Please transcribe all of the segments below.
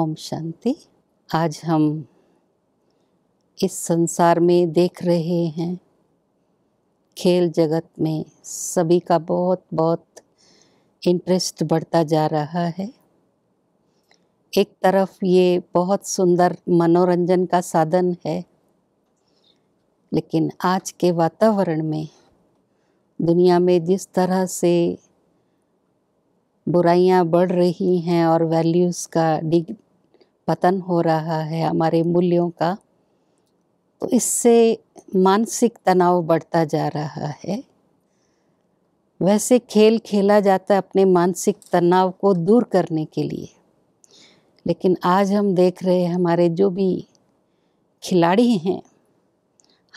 ओम शांति आज हम इस संसार में देख रहे हैं खेल जगत में सभी का बहुत बहुत इंटरेस्ट बढ़ता जा रहा है एक तरफ ये बहुत सुंदर मनोरंजन का साधन है लेकिन आज के वातावरण में दुनिया में जिस तरह से बुराइयाँ बढ़ रही हैं और वैल्यूज़ का डिग पतन हो रहा है हमारे मूल्यों का तो इससे मानसिक तनाव बढ़ता जा रहा है वैसे खेल खेला जाता है अपने मानसिक तनाव को दूर करने के लिए लेकिन आज हम देख रहे हैं हमारे जो भी खिलाड़ी हैं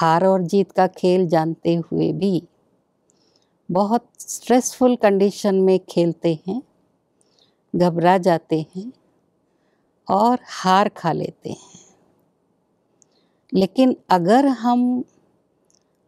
हार और जीत का खेल जानते हुए भी बहुत स्ट्रेसफुल कंडीशन में खेलते हैं घबरा जाते हैं और हार खा लेते हैं लेकिन अगर हम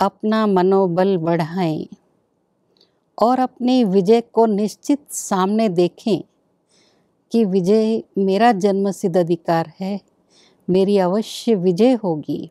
अपना मनोबल बढ़ाएं और अपनी विजय को निश्चित सामने देखें कि विजय मेरा सिद्ध अधिकार है मेरी अवश्य विजय होगी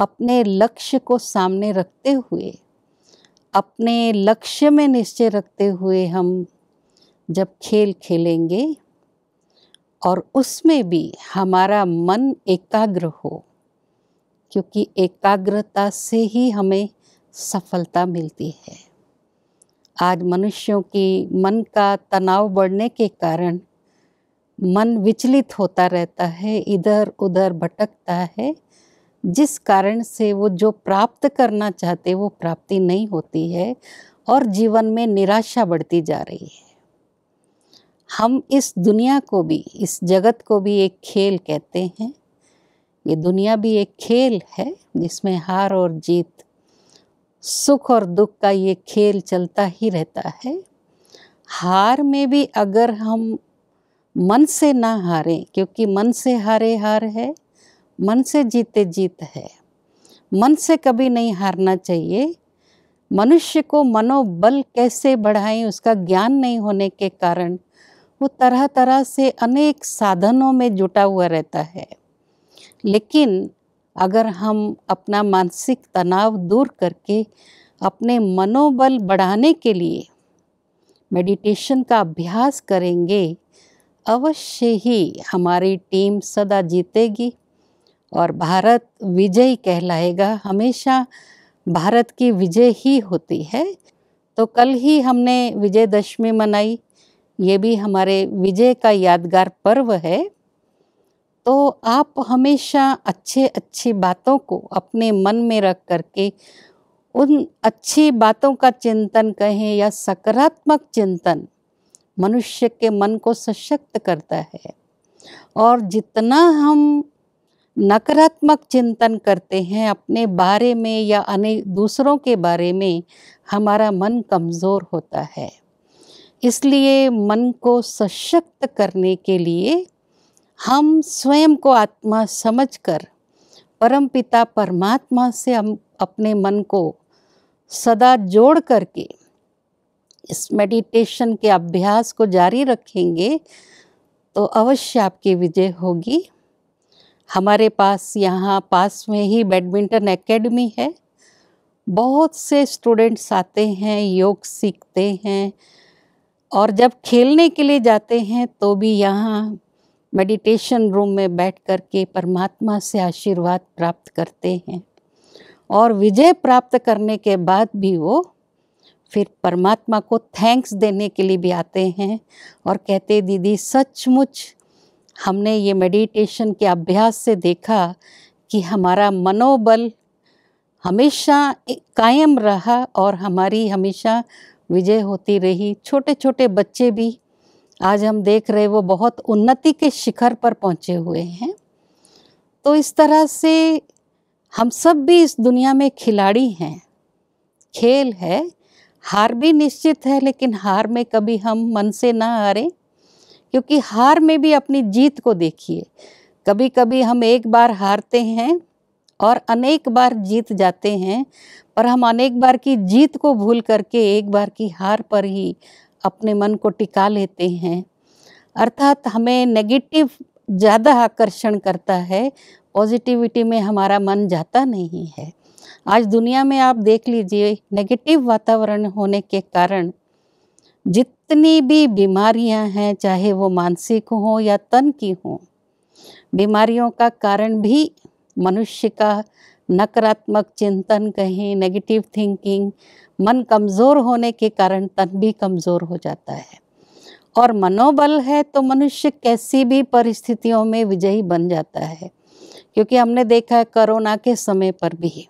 अपने लक्ष्य को सामने रखते हुए अपने लक्ष्य में निश्चय रखते हुए हम जब खेल खेलेंगे और उसमें भी हमारा मन एकाग्र हो क्योंकि एकाग्रता से ही हमें सफलता मिलती है आज मनुष्यों की मन का तनाव बढ़ने के कारण मन विचलित होता रहता है इधर उधर भटकता है जिस कारण से वो जो प्राप्त करना चाहते वो प्राप्ति नहीं होती है और जीवन में निराशा बढ़ती जा रही है हम इस दुनिया को भी इस जगत को भी एक खेल कहते हैं ये दुनिया भी एक खेल है जिसमें हार और जीत सुख और दुख का ये खेल चलता ही रहता है हार में भी अगर हम मन से ना हारें क्योंकि मन से हारे हार है मन से जीते जीत है मन से कभी नहीं हारना चाहिए मनुष्य को मनोबल कैसे बढ़ाएं उसका ज्ञान नहीं होने के कारण वो तरह तरह से अनेक साधनों में जुटा हुआ रहता है लेकिन अगर हम अपना मानसिक तनाव दूर करके अपने मनोबल बढ़ाने के लिए मेडिटेशन का अभ्यास करेंगे अवश्य ही हमारी टीम सदा जीतेगी और भारत विजयी कहलाएगा हमेशा भारत की विजय ही होती है तो कल ही हमने विजयदशमी मनाई ये भी हमारे विजय का यादगार पर्व है तो आप हमेशा अच्छे अच्छी बातों को अपने मन में रख करके उन अच्छी बातों का चिंतन कहें या सकारात्मक चिंतन मनुष्य के मन को सशक्त करता है और जितना हम नकारात्मक चिंतन करते हैं अपने बारे में या अनेक दूसरों के बारे में हमारा मन कमज़ोर होता है इसलिए मन को सशक्त करने के लिए हम स्वयं को आत्मा समझकर परमपिता परमात्मा से हम अपने मन को सदा जोड़ करके इस मेडिटेशन के अभ्यास को जारी रखेंगे तो अवश्य आपकी विजय होगी हमारे पास यहाँ पास में ही बैडमिंटन एकेडमी है बहुत से स्टूडेंट्स आते हैं योग सीखते हैं और जब खेलने के लिए जाते हैं तो भी यहाँ मेडिटेशन रूम में बैठ कर के परमात्मा से आशीर्वाद प्राप्त करते हैं और विजय प्राप्त करने के बाद भी वो फिर परमात्मा को थैंक्स देने के लिए भी आते हैं और कहते दीदी सचमुच हमने ये मेडिटेशन के अभ्यास से देखा कि हमारा मनोबल हमेशा कायम रहा और हमारी हमेशा विजय होती रही छोटे छोटे बच्चे भी आज हम देख रहे वो बहुत उन्नति के शिखर पर पहुंचे हुए हैं तो इस तरह से हम सब भी इस दुनिया में खिलाड़ी हैं खेल है हार भी निश्चित है लेकिन हार में कभी हम मन से ना हारें क्योंकि हार में भी अपनी जीत को देखिए कभी कभी हम एक बार हारते हैं और अनेक बार जीत जाते हैं और हम अनेक बार की जीत को भूल करके एक बार की हार पर ही अपने मन को टिका लेते हैं अर्थात हमें नेगेटिव ज़्यादा आकर्षण करता है पॉजिटिविटी में हमारा मन जाता नहीं है आज दुनिया में आप देख लीजिए नेगेटिव वातावरण होने के कारण जितनी भी बीमारियां हैं चाहे वो मानसिक हों या तन की हों बीमारियों का कारण भी मनुष्य का नकारात्मक चिंतन कहीं नेगेटिव थिंकिंग मन कमज़ोर होने के कारण तन भी कमज़ोर हो जाता है और मनोबल है तो मनुष्य कैसी भी परिस्थितियों में विजयी बन जाता है क्योंकि हमने देखा है कोरोना के समय पर भी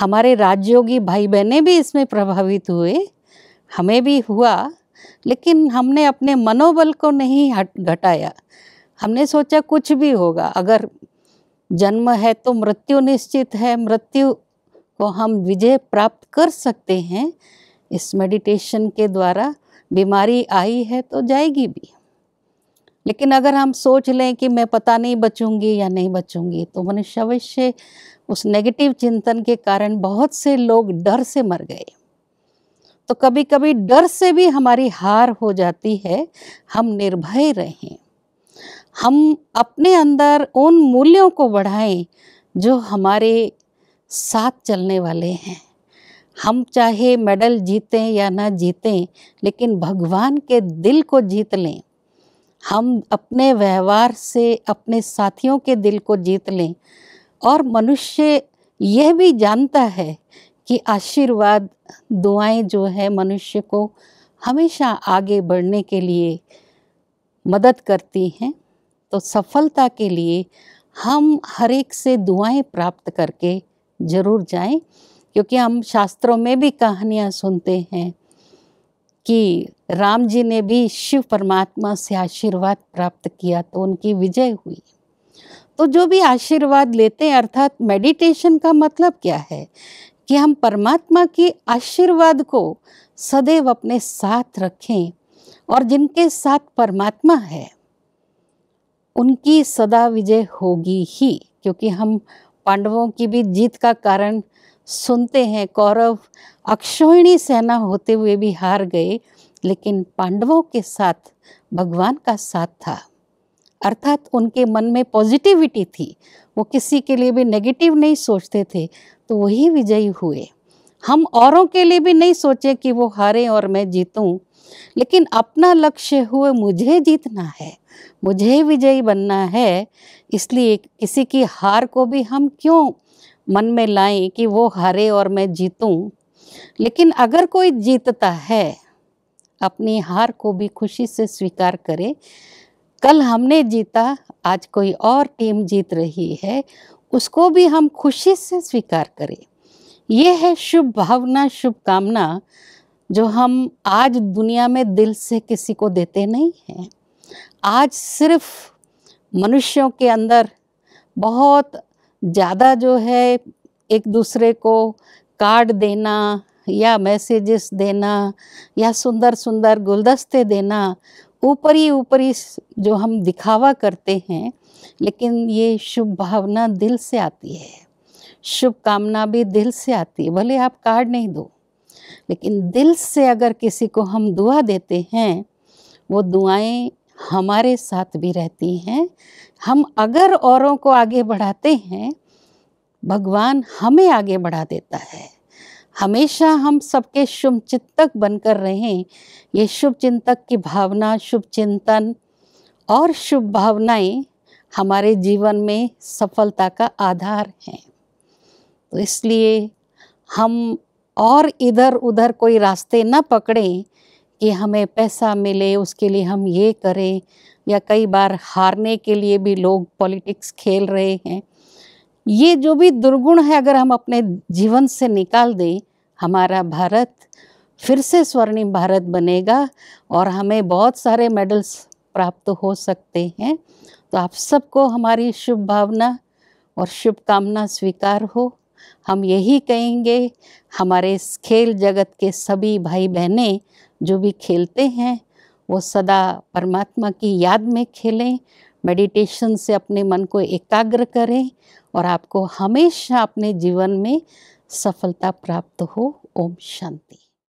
हमारे राजयोगी भाई बहनें भी इसमें प्रभावित हुए हमें भी हुआ लेकिन हमने अपने मनोबल को नहीं हट घटाया हमने सोचा कुछ भी होगा अगर जन्म है तो मृत्यु निश्चित है मृत्यु को हम विजय प्राप्त कर सकते हैं इस मेडिटेशन के द्वारा बीमारी आई है तो जाएगी भी लेकिन अगर हम सोच लें कि मैं पता नहीं बचूंगी या नहीं बचूंगी तो मनुष्य अवश्य उस नेगेटिव चिंतन के कारण बहुत से लोग डर से मर गए तो कभी कभी डर से भी हमारी हार हो जाती है हम निर्भय रहें हम अपने अंदर उन मूल्यों को बढ़ाएं जो हमारे साथ चलने वाले हैं हम चाहे मेडल जीतें या ना जीतें लेकिन भगवान के दिल को जीत लें हम अपने व्यवहार से अपने साथियों के दिल को जीत लें और मनुष्य यह भी जानता है कि आशीर्वाद दुआएं जो है मनुष्य को हमेशा आगे बढ़ने के लिए मदद करती हैं तो सफलता के लिए हम हर एक से दुआएं प्राप्त करके ज़रूर जाएं क्योंकि हम शास्त्रों में भी कहानियाँ सुनते हैं कि राम जी ने भी शिव परमात्मा से आशीर्वाद प्राप्त किया तो उनकी विजय हुई तो जो भी आशीर्वाद लेते हैं अर्थात मेडिटेशन का मतलब क्या है कि हम परमात्मा के आशीर्वाद को सदैव अपने साथ रखें और जिनके साथ परमात्मा है उनकी सदा विजय होगी ही क्योंकि हम पांडवों की भी जीत का कारण सुनते हैं कौरव अक्षोहिणी सेना होते हुए भी हार गए लेकिन पांडवों के साथ भगवान का साथ था अर्थात उनके मन में पॉजिटिविटी थी वो किसी के लिए भी नेगेटिव नहीं सोचते थे तो वही विजयी हुए हम औरों के लिए भी नहीं सोचे कि वो हारें और मैं जीतूं लेकिन अपना लक्ष्य हुए मुझे जीतना है मुझे विजयी बनना है इसलिए किसी की हार को भी हम क्यों मन में लाएं कि वो हारे और मैं जीतूं लेकिन अगर कोई जीतता है अपनी हार को भी खुशी से स्वीकार करे कल हमने जीता आज कोई और टीम जीत रही है उसको भी हम खुशी से स्वीकार करें यह है शुभ भावना शुभ कामना जो हम आज दुनिया में दिल से किसी को देते नहीं हैं आज सिर्फ मनुष्यों के अंदर बहुत ज़्यादा जो है एक दूसरे को कार्ड देना या मैसेजेस देना या सुंदर सुंदर गुलदस्ते देना ऊपरी ऊपरी जो हम दिखावा करते हैं लेकिन ये शुभ भावना दिल से आती है शुभ कामना भी दिल से आती है भले आप कार्ड नहीं दो लेकिन दिल से अगर किसी को हम दुआ देते हैं वो दुआएं हमारे साथ भी रहती हैं हम अगर औरों को आगे बढ़ाते हैं भगवान हमें आगे बढ़ा देता है हमेशा हम सबके शुभ चिंतक बनकर रहें ये शुभ चिंतक की भावना शुभ चिंतन और शुभ भावनाएं हमारे जीवन में सफलता का आधार हैं तो इसलिए हम और इधर उधर कोई रास्ते न पकड़ें कि हमें पैसा मिले उसके लिए हम ये करें या कई बार हारने के लिए भी लोग पॉलिटिक्स खेल रहे हैं ये जो भी दुर्गुण है अगर हम अपने जीवन से निकाल दें हमारा भारत फिर से स्वर्णिम भारत बनेगा और हमें बहुत सारे मेडल्स प्राप्त हो सकते हैं तो आप सबको हमारी शुभ भावना और शुभकामना स्वीकार हो हम यही कहेंगे हमारे इस खेल जगत के सभी भाई बहनें जो भी खेलते हैं वो सदा परमात्मा की याद में खेलें मेडिटेशन से अपने मन को एकाग्र करें और आपको हमेशा अपने जीवन में सफलता प्राप्त हो ओम शांति